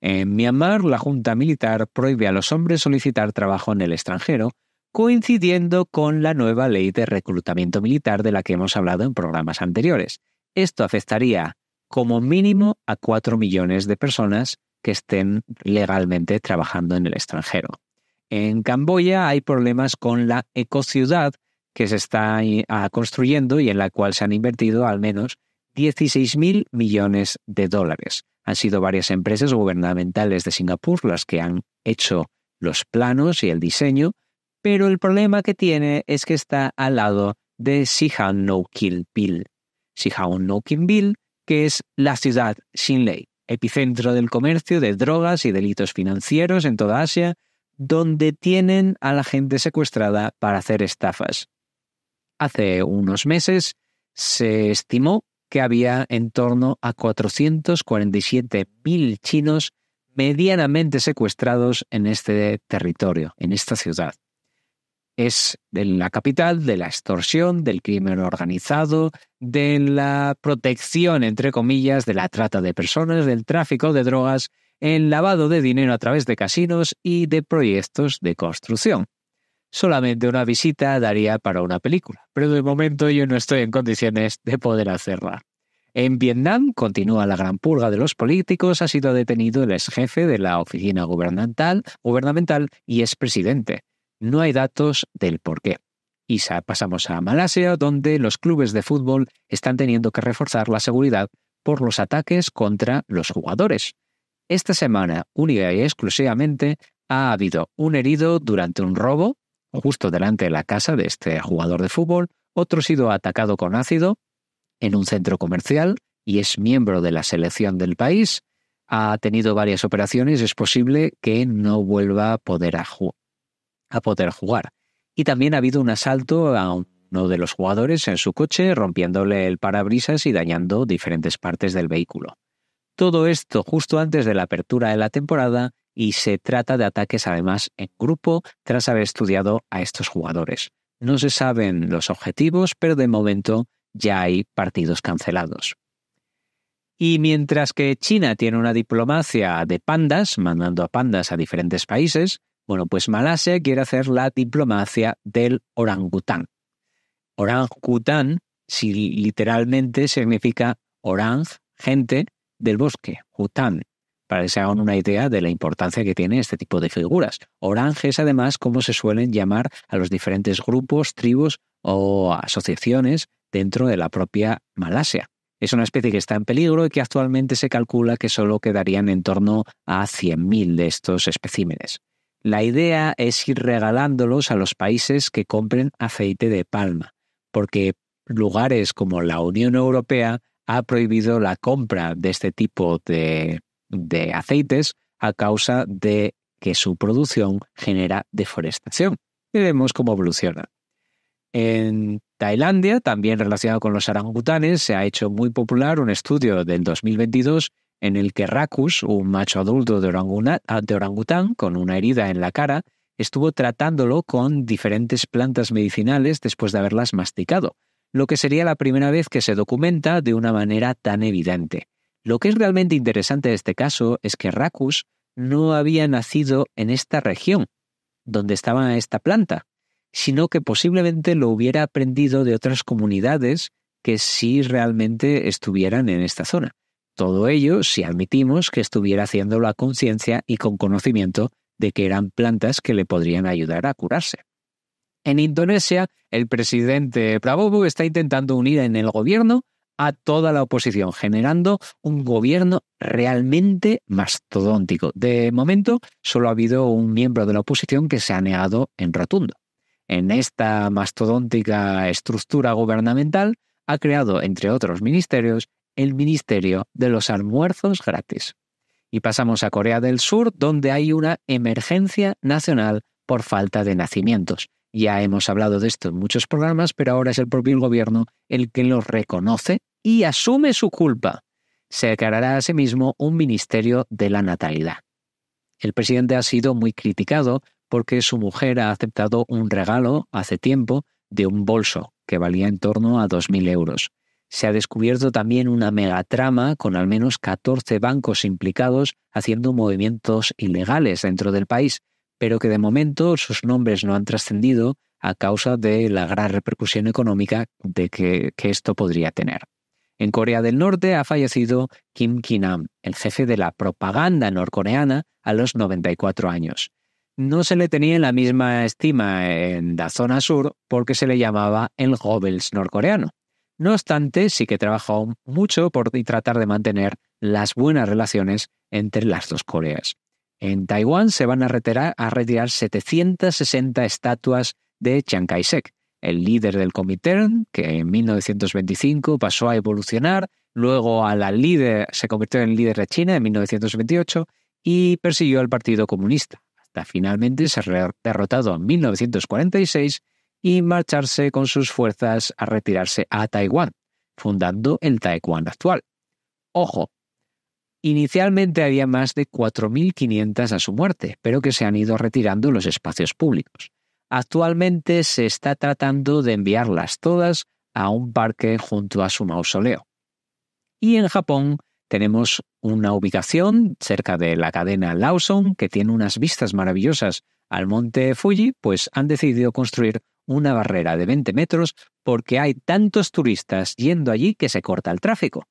En Myanmar, la Junta Militar prohíbe a los hombres solicitar trabajo en el extranjero, coincidiendo con la nueva ley de reclutamiento militar de la que hemos hablado en programas anteriores. Esto afectaría como mínimo a 4 millones de personas que estén legalmente trabajando en el extranjero. En Camboya hay problemas con la ecociudad que se está ah, construyendo y en la cual se han invertido al menos 16 mil millones de dólares. Han sido varias empresas gubernamentales de Singapur las que han hecho los planos y el diseño, pero el problema que tiene es que está al lado de Sihan No que es la ciudad Xinlei, epicentro del comercio de drogas y delitos financieros en toda Asia, donde tienen a la gente secuestrada para hacer estafas. Hace unos meses se estimó que había en torno a 447.000 chinos medianamente secuestrados en este territorio, en esta ciudad es la capital de la extorsión, del crimen organizado, de la protección, entre comillas, de la trata de personas, del tráfico de drogas, el lavado de dinero a través de casinos y de proyectos de construcción. Solamente una visita daría para una película, pero de momento yo no estoy en condiciones de poder hacerla. En Vietnam continúa la gran purga de los políticos, ha sido detenido el ex jefe de la oficina gubernamental, gubernamental y expresidente no hay datos del por qué. Y pasamos a Malasia, donde los clubes de fútbol están teniendo que reforzar la seguridad por los ataques contra los jugadores. Esta semana, única y exclusivamente, ha habido un herido durante un robo, justo delante de la casa de este jugador de fútbol, otro ha sido atacado con ácido en un centro comercial y es miembro de la selección del país, ha tenido varias operaciones, es posible que no vuelva a poder jugar a poder jugar. Y también ha habido un asalto a uno de los jugadores en su coche, rompiéndole el parabrisas y dañando diferentes partes del vehículo. Todo esto justo antes de la apertura de la temporada y se trata de ataques además en grupo tras haber estudiado a estos jugadores. No se saben los objetivos, pero de momento ya hay partidos cancelados. Y mientras que China tiene una diplomacia de pandas, mandando a pandas a diferentes países, bueno, pues Malasia quiere hacer la diplomacia del orangután. Orangután, si literalmente significa orang, gente del bosque, hután, para que se hagan una idea de la importancia que tiene este tipo de figuras. Orang es además como se suelen llamar a los diferentes grupos, tribus o asociaciones dentro de la propia Malasia. Es una especie que está en peligro y que actualmente se calcula que solo quedarían en torno a 100.000 de estos especímenes. La idea es ir regalándolos a los países que compren aceite de palma, porque lugares como la Unión Europea ha prohibido la compra de este tipo de, aceites a causa de que su producción genera deforestación. Y vemos cómo evoluciona. En Tailandia, también relacionado con los orangutanes, se ha hecho muy popular un estudio del 2022 en el que Rakus, un macho adulto ah, de, orangután con una herida en la cara, estuvo tratándolo con diferentes plantas medicinales después de haberlas masticado, lo que sería la primera vez que se documenta de una manera tan evidente. Lo que es realmente interesante de este caso es que Rakus no había nacido en esta región, donde estaba esta planta, sino que posiblemente lo hubiera aprendido de otras comunidades que sí realmente estuvieran en esta zona. Todo ello si admitimos que estuviera haciéndolo la conciencia y con conocimiento de que eran plantas que le podrían ayudar a curarse. En Indonesia, el presidente Prabowo está intentando unir en el gobierno a toda la oposición, generando un gobierno realmente mastodóntico. De momento, solo ha habido un miembro de la oposición que se ha negado en rotundo. En esta mastodóntica estructura gubernamental ha creado, entre otros ministerios, el Ministerio de los Almuerzos Gratis. Y pasamos a Corea del Sur, donde hay una emergencia nacional por falta de nacimientos. Ya hemos hablado de esto en muchos programas, pero ahora es el propio gobierno el que lo reconoce y asume su culpa. Se creará a sí mismo un Ministerio de la Natalidad. El presidente ha sido muy criticado porque su mujer ha aceptado un regalo hace tiempo de un bolso que valía en torno a 2.000 euros se ha descubierto también una megatrama con al menos 14 bancos implicados haciendo movimientos ilegales dentro del país, pero que de momento sus nombres no han trascendido a causa de la gran repercusión económica de que, esto podría tener. En Corea del Norte ha fallecido Kim Ki-nam, el jefe de la propaganda norcoreana, a los 94 años. No se le tenía la misma estima en la zona sur porque se le llamaba el Goebbels norcoreano no obstante, sí que trabajó mucho por tratar de mantener las buenas relaciones entre las dos Coreas. En Taiwán se van a retirar, a retirar 760 estatuas de Chiang Kai-shek, el líder del comité, que en 1925 pasó a evolucionar, luego a la líder, se convirtió en líder de China en 1928 y persiguió al Partido Comunista, hasta finalmente ser derrotado en 1946 y marcharse con sus fuerzas a retirarse a Taiwán, fundando el Taekwondo actual. Ojo, inicialmente había más de 4.500 a su muerte, pero que se han ido retirando los espacios públicos. Actualmente se está tratando de enviarlas todas a un parque junto a su mausoleo. Y en Japón tenemos una ubicación cerca de la cadena Lawson que tiene unas vistas maravillosas al monte Fuji, pues han decidido construir una barrera de 20 metros porque hay tantos turistas yendo allí que se corta el tráfico.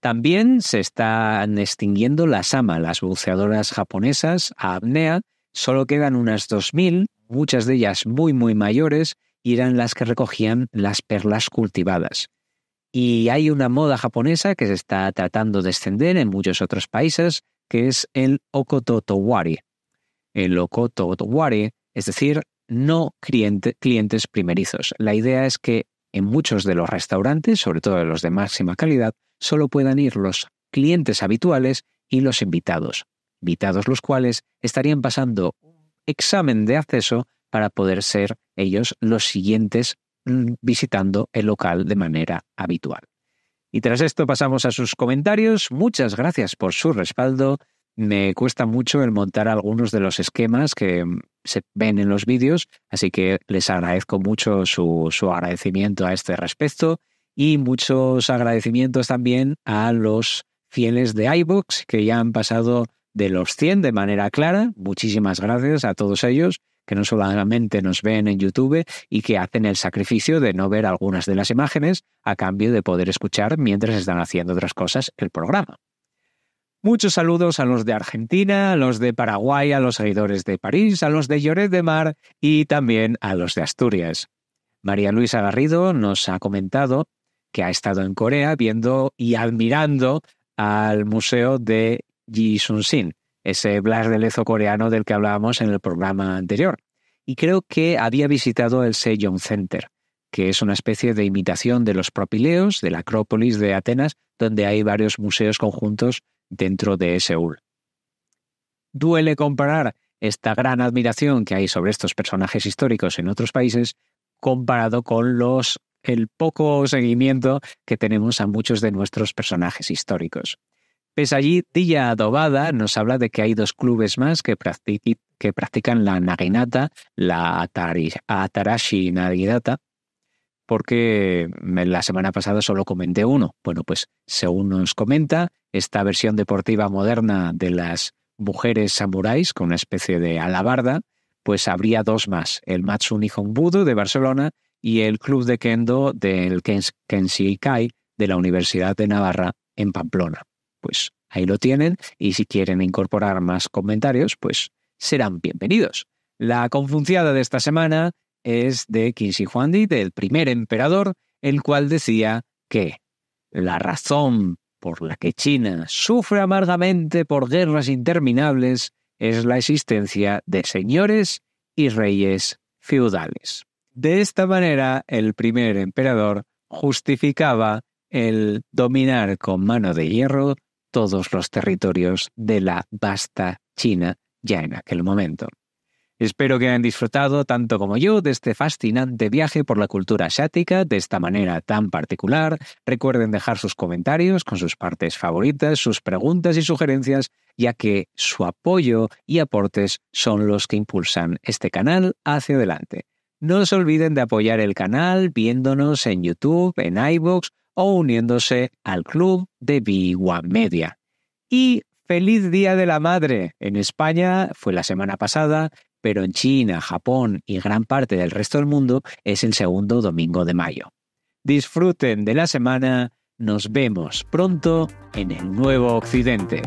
También se están extinguiendo las AMA, las buceadoras japonesas a apnea. Solo quedan unas 2.000, muchas de ellas muy, muy mayores, y eran las que recogían las perlas cultivadas. Y hay una moda japonesa que se está tratando de extender en muchos otros países, que es el Okototowari. El Okototowari, es decir, no clientes primerizos. La idea es que en muchos de los restaurantes, sobre todo los de máxima calidad, solo puedan ir los clientes habituales y los invitados, invitados los cuales estarían pasando un examen de acceso para poder ser ellos los siguientes mm, visitando el local de manera habitual. Y tras esto pasamos a sus comentarios. Muchas gracias por su respaldo me cuesta mucho el montar algunos de los esquemas que mm, se ven en los vídeos, así que les agradezco mucho su, su agradecimiento a este respecto y muchos agradecimientos también a los fieles de iBox que ya han pasado de los 100 de manera clara. Muchísimas gracias a todos ellos que no solamente nos ven en YouTube y que hacen el sacrificio de no ver algunas de las imágenes a cambio de poder escuchar mientras están haciendo otras cosas el programa. Muchos saludos a los de Argentina, a los de Paraguay, a los seguidores de París, a los de Lloret de Mar y también a los de Asturias. María Luisa Garrido nos ha comentado que ha estado en Corea viendo y admirando al museo de Ji sin ese Blas de Lezo coreano del que hablábamos en el programa anterior. Y creo que había visitado el Sejong Center, que es una especie de imitación de los Propileos, de la Acrópolis de Atenas, donde hay varios museos conjuntos dentro de Seúl. Duele comparar esta gran admiración que hay sobre estos personajes históricos en otros países comparado con los el poco seguimiento que tenemos a muchos de nuestros personajes históricos. Pese allí, Tilla Adobada nos habla de que hay dos clubes más que, que practican la naginata, la atarashi naginata, porque la semana pasada solo comenté uno. Bueno, pues según nos comenta, esta versión deportiva moderna de las mujeres samuráis con una especie de alabarda, pues habría dos más, el Nihon budo de Barcelona y el Club de Kendo del Kai de la Universidad de Navarra en Pamplona. Pues ahí lo tienen y si quieren incorporar más comentarios, pues serán bienvenidos. La confunciada de esta semana es de Kinsi Huangdi, del primer emperador, el cual decía que la razón por la que China sufre amargamente por guerras interminables es la existencia de señores y reyes feudales. De esta manera, el primer emperador justificaba el dominar con mano de hierro todos los territorios de la vasta China ya en aquel momento. Espero que hayan disfrutado tanto como yo de este fascinante viaje por la cultura asiática de esta manera tan particular. Recuerden dejar sus comentarios con sus partes favoritas, sus preguntas y sugerencias, ya que su apoyo y aportes son los que impulsan este canal hacia adelante. No se olviden de apoyar el canal viéndonos en YouTube, en iVoox o uniéndose al club de Vigua Media. Y feliz Día de la Madre. En España fue la semana pasada pero en China, Japón y gran parte del resto del mundo es el segundo domingo de mayo. Disfruten de la semana, nos vemos pronto en el Nuevo Occidente.